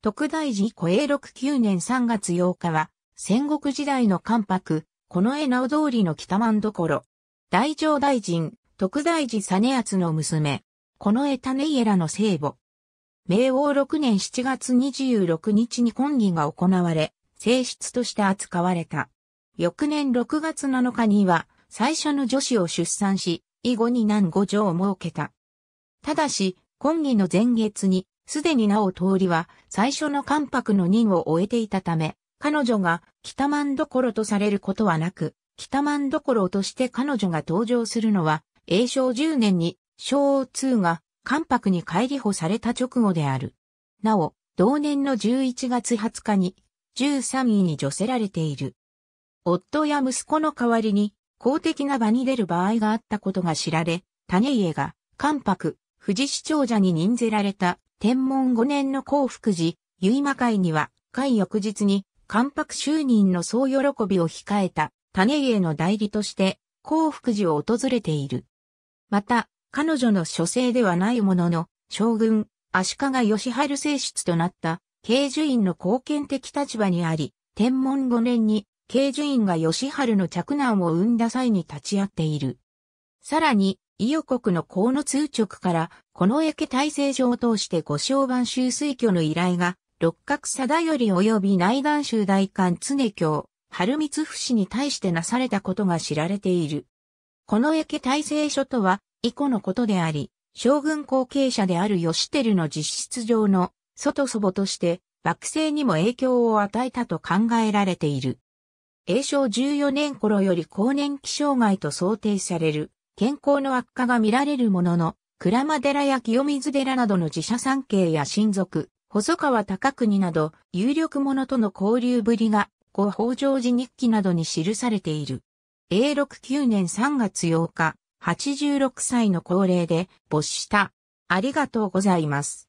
徳大寺古永禄九年三月八日は、戦国時代の関白、この絵直通りの北万所。大乗大臣、徳大寺実厚の娘、この絵種家らの聖母。明王六年七月二十六日に婚儀が行われ、正室として扱われた。翌年六月七日には、最初の女子を出産し、以後に男五女を設けた。ただし、婚儀の前月に、すでになお通りは最初の関白の任を終えていたため、彼女が北満所とされることはなく、北満所として彼女が登場するのは、永正10年に昭王2が関白に帰り保された直後である。なお、同年の11月20日に13位に除せられている。夫や息子の代わりに公的な場に出る場合があったことが知られ、種家が関白、富士市長者に任ぜられた天文5年の幸福寺、結馬会には、会翌日に、関白就任の総喜びを控えた、種家の代理として、幸福寺を訪れている。また、彼女の書生ではないものの、将軍、足利義春正室となった、慶寿院の貢献的立場にあり、天文5年に、慶寿院が義春の嫡男を生んだ際に立ち会っている。さらに、伊予国の河野通直から、この焼け大成所を通して五章番州水居の依頼が、六角貞頼及び内南州大官常京、春光不死に対してなされたことが知られている。この焼け大成所とは、以降のことであり、将軍後継者である義輝の実質上の外祖母として、幕政にも影響を与えたと考えられている。永正14年頃より後年期障害と想定される健康の悪化が見られるものの、鞍馬寺や清水寺などの自社参詣や親族、細川高国など、有力者との交流ぶりが、後北条寺日記などに記されている。永禄9年3月8日、86歳の高齢で没した。ありがとうございます。